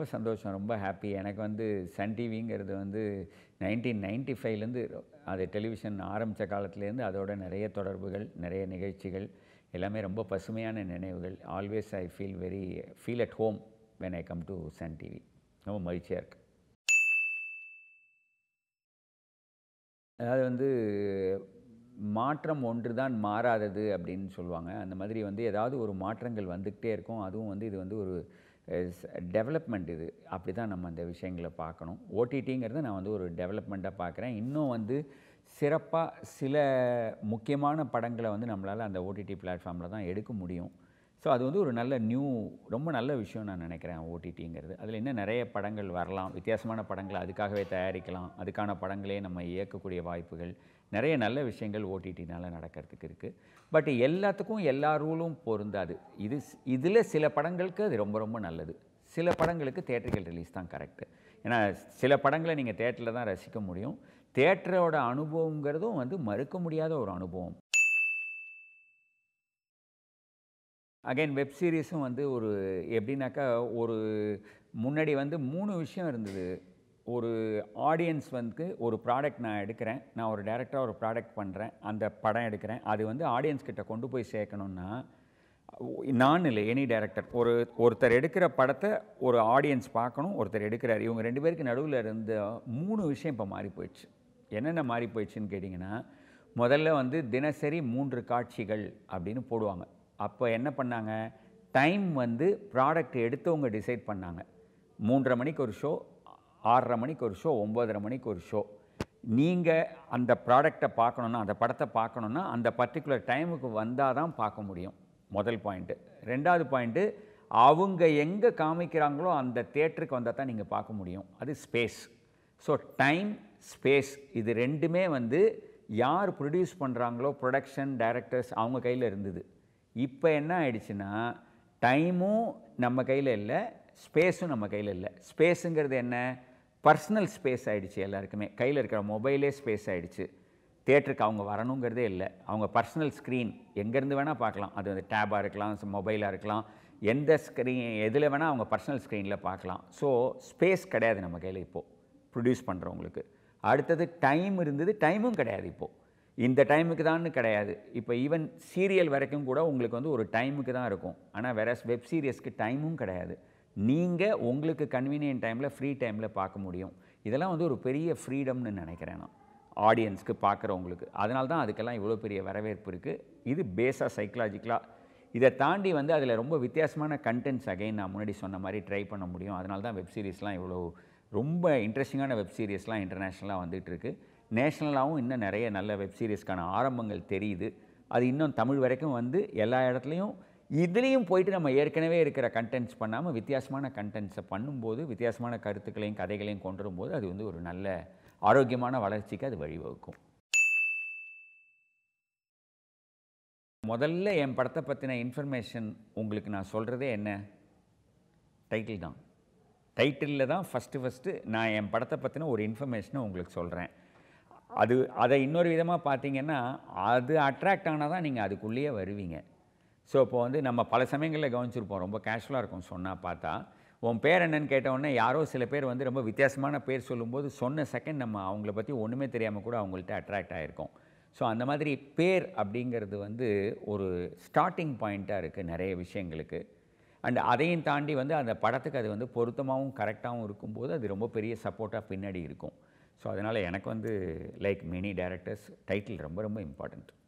ரொம்ப சந்தோஷம் ரொம்ப ஹாப்பி எனக்கு வந்து சன் டிவிங்கிறது வந்து நைன்டீன் நைன்டி ஃபைவ்லேருந்து அது டெலிவிஷன் ஆரம்பித்த காலத்துலேருந்து அதோட நிறைய தொடர்புகள் நிறைய நிகழ்ச்சிகள் எல்லாமே ரொம்ப பசுமையான நினைவுகள் always I feel very feel at home when I come to Sun TV ரொம்ப மகிழ்ச்சியாக இருக்குது அதாவது வந்து மாற்றம் ஒன்று தான் மாறாதது அப்படின்னு சொல்லுவாங்க அந்த மாதிரி வந்து ஏதாவது ஒரு மாற்றங்கள் வந்துக்கிட்டே இருக்கும் அதுவும் வந்து இது வந்து ஒரு டெவலப்மெண்ட் இது அப்படி தான் நம்ம அந்த விஷயங்களை பார்க்கணும் ஓடிடிங்கிறது நான் வந்து ஒரு டெவலப்மெண்ட்டாக பார்க்குறேன் இன்னும் வந்து சிறப்பாக சில முக்கியமான படங்களை வந்து நம்மளால் அந்த ஓடிடி பிளாட்ஃபார்மில் தான் எடுக்க முடியும் ஸோ அது வந்து ஒரு நல்ல நியூ ரொம்ப நல்ல விஷயம் நான் நினைக்கிறேன் ஓடிடிங்கிறது அதில் இன்னும் நிறைய படங்கள் வரலாம் வித்தியாசமான படங்களை அதுக்காகவே தயாரிக்கலாம் அதுக்கான படங்களே நம்ம இயக்கக்கூடிய வாய்ப்புகள் நிறைய நல்ல விஷயங்கள் ஓடிடினால் நடக்கிறதுக்கு இருக்குது பட் எல்லாத்துக்கும் எல்லா ரூலும் பொருந்தாது இது இதில் சில படங்களுக்கு அது ரொம்ப ரொம்ப நல்லது சில படங்களுக்கு தேட்டர்கள் ரிலீஸ் தான் கரெக்டு ஏன்னா சில படங்களை நீங்கள் தேட்டரில் தான் ரசிக்க முடியும் தேட்டரோட அனுபவங்கிறதும் வந்து மறுக்க முடியாத ஒரு அனுபவம் அகைன் வெப் சீரிஸும் வந்து ஒரு எப்படின்னாக்கா ஒரு முன்னாடி வந்து மூணு விஷயம் இருந்தது ஒரு ஆடியன்ஸ் வந்து ஒரு ப்ராடக்ட் நான் எடுக்கிறேன் நான் ஒரு டேரெக்டாக ஒரு ப்ராடக்ட் பண்ணுறேன் அந்த படம் எடுக்கிறேன் அது வந்து ஆடியன்ஸ் கிட்ட கொண்டு போய் சேர்க்கணுன்னா நான் இல்லை எனி டேரக்டர் ஒரு ஒருத்தர் எடுக்கிற படத்தை ஒரு ஆடியன்ஸ் பார்க்கணும் ஒருத்தர் எடுக்கிறார் இவங்க ரெண்டு பேருக்கு நடுவில் இருந்த மூணு விஷயம் இப்போ மாறி போயிடுச்சு என்னென்ன மாறி போயிடுச்சுன்னு கேட்டிங்கன்னா முதல்ல வந்து தினசரி மூன்று காட்சிகள் அப்படின்னு போடுவாங்க அப்போ என்ன பண்ணாங்க டைம் வந்து ப்ராடக்ட் எடுத்தவங்க டிசைட் பண்ணாங்க மூன்றரை மணிக்கு ஒரு ஷோ ஆறரை மணிக்கு ஒரு ஷோ ஒம்பதரை மணிக்கு ஒரு ஷோ நீங்கள் அந்த ப்ராடக்டை பார்க்கணுன்னா அந்த படத்தை பார்க்கணுன்னா அந்த பர்டிகுலர் டைமுக்கு வந்தால் தான் பார்க்க முடியும் முதல் பாயிண்ட்டு ரெண்டாவது பாயிண்ட்டு அவங்க எங்கே காமிக்கிறாங்களோ அந்த தேட்டருக்கு வந்தால் தான் நீங்கள் பார்க்க முடியும் அது ஸ்பேஸ் ஸோ டைம் ஸ்பேஸ் இது ரெண்டுமே வந்து யார் ப்ரொடியூஸ் பண்ணுறாங்களோ ப்ரொடக்ஷன் டைரக்டர்ஸ் அவங்க கையில் இருந்தது இப்போ என்ன ஆயிடுச்சுன்னா டைமும் நம்ம கையில் இல்லை ஸ்பேஸும் நம்ம கையில் இல்லை ஸ்பேஸுங்கிறது என்ன பர்சனல் ஸ்பேஸ் ஆகிடுச்சு எல்லாருக்குமே கையில் இருக்கிற மொபைலே ஸ்பேஸ் ஆகிடுச்சு தேட்டருக்கு அவங்க வரணுங்கிறதே இல்லை அவங்க பர்சனல் ஸ்க்ரீன் எங்கேருந்து வேணால் பார்க்கலாம் அது வந்து டேபாக இருக்கலாம் மொபைலாக இருக்கலாம் எந்த ஸ்க்ரீன் எதில் வேணால் அவங்க பர்சனல் ஸ்க்ரீனில் பார்க்கலாம் ஸோ ஸ்பேஸ் கிடையாது நம்ம கையில் இப்போது ப்ரொடியூஸ் பண்ணுறவங்களுக்கு அடுத்தது டைம் இருந்தது டைமும் கிடையாது இப்போது இந்த டைமுக்கு தான்னு கிடையாது இப்போ ஈவன் சீரியல் வரைக்கும் கூட உங்களுக்கு வந்து ஒரு டைமுக்கு தான் இருக்கும் ஆனால் வேற வெப் சீரியஸ்க்கு டைமும் கிடையாது நீங்கள் உங்களுக்கு கன்வீனியன்ட் டைமில் ஃப்ரீ டைமில் பார்க்க முடியும் இதெல்லாம் வந்து ஒரு பெரிய ஃப்ரீடம்னு நினைக்கிறேன் நான் ஆடியன்ஸ்க்கு பார்க்குறவங்களுக்கு அதனால தான் அதுக்கெல்லாம் இவ்வளோ பெரிய வரவேற்பு இருக்குது இது பேஸாக சைக்கலாஜிக்கலாக இதை தாண்டி வந்து அதில் ரொம்ப வித்தியாசமான கண்டென்ட்ஸ் அகைன் நான் முன்னாடி சொன்ன மாதிரி ட்ரை பண்ண முடியும் அதனால தான் வெப் சீரிஸ்லாம் இவ்வளோ ரொம்ப இன்ட்ரெஸ்டிங்கான வெப் சீரிஸ்லாம் இன்டர்நேஷ்னலாக இருக்கு நேஷ்னலாகவும் இன்னும் நிறைய நல்ல வெப் சீரிஸ்க்கான ஆரம்பங்கள் தெரியுது அது இன்னும் தமிழ் வரைக்கும் வந்து எல்லா இடத்துலையும் இதுலேயும் போயிட்டு நம்ம ஏற்கனவே இருக்கிற கண்டென்ட்ஸ் பண்ணாமல் வித்தியாசமான கண்டென்ட்ஸை பண்ணும்போது வித்தியாசமான கருத்துக்களையும் கதைகளையும் கொண்டு வரும்போது அது வந்து ஒரு நல்ல ஆரோக்கியமான வளர்ச்சிக்கு அது வழிவகுக்கும் முதல்ல என் படத்தை பற்றின இன்ஃபர்மேஷன் உங்களுக்கு நான் சொல்கிறதே என்ன டைட்டில் தான் டைட்டிலில் தான் ஃபஸ்ட்டு ஃபஸ்ட்டு நான் என் படத்தை பற்றின ஒரு இன்ஃபர்மேஷனை உங்களுக்கு சொல்கிறேன் அது அதை இன்னொரு விதமாக பார்த்தீங்கன்னா அது அட்ராக்ட் ஆனால் தான் நீங்கள் அதுக்குள்ளேயே வருவீங்க ஸோ இப்போ வந்து நம்ம பல சமயங்களில் கவனிச்சிருப்போம் ரொம்ப கேஷுவலாக இருக்கும் சொன்னால் பார்த்தா உன் பேர் என்னன்னு கேட்டவுடனே யாரோ சில பேர் வந்து ரொம்ப வித்தியாசமான பேர் சொல்லும்போது சொன்ன செகண்ட் நம்ம அவங்கள பற்றி ஒன்றுமே தெரியாமல் கூட அவங்கள்ட்ட அட்ராக்ட் ஆகிருக்கோம் ஸோ அந்த மாதிரி பேர் அப்படிங்கிறது வந்து ஒரு ஸ்டார்டிங் பாயிண்ட்டாக இருக்குது நிறைய விஷயங்களுக்கு அண்ட் அதையும் தாண்டி வந்து அந்த படத்துக்கு அது வந்து பொருத்தமாகவும் கரெக்டாகவும் இருக்கும்போது அது ரொம்ப பெரிய சப்போர்ட்டாக பின்னாடி இருக்கும் ஸோ அதனால் எனக்கு வந்து லைக் மெனி டேரக்டர்ஸ் டைட்டில் ரொம்ப ரொம்ப இம்பார்ட்டண்ட்